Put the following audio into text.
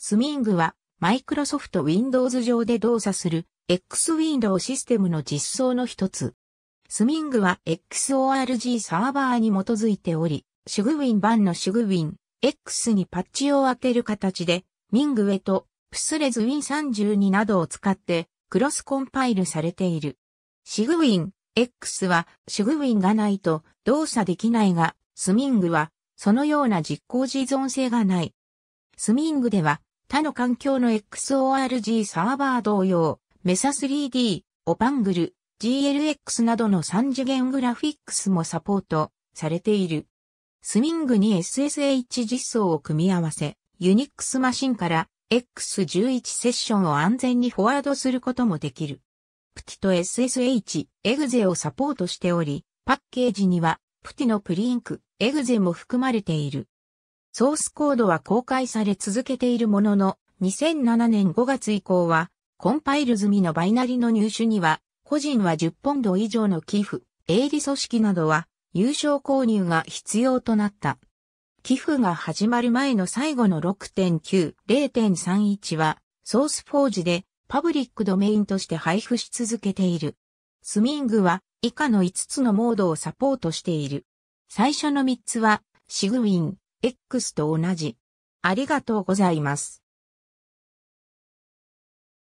スミングは、マイクロソフト Windows 上で動作する X-Window システムの実装の一つ。スミングは XORG サーバーに基づいており、シグウィン版のシグウィン X にパッチを当てる形で、ミングウェとプスレズウィン32などを使ってクロスコンパイルされている。シグウィン X はシグウィンがないと動作できないが、スミングはそのような実行依存性がない。スミングでは他の環境の XORG サーバー同様、メサ 3D、オパングル、GLX などの3次元グラフィックスもサポートされている。スミングに SSH 実装を組み合わせ、ユニックスマシンから X11 セッションを安全にフォワードすることもできる。プティと SSH、エグゼをサポートしており、パッケージには、プティのプリンク、エグゼも含まれている。ソースコードは公開され続けているものの、2007年5月以降は、コンパイル済みのバイナリの入手には、個人は10ポンド以上の寄付、営利組織などは、有償購入が必要となった。寄付が始まる前の最後の6.9、0.31は、ソースフォージで、パブリックドメインとして配布し続けている。スミングは、以下の5つのモードをサポートしている。最初の3つは、シグウィン、X と同じ。ありがとうございます。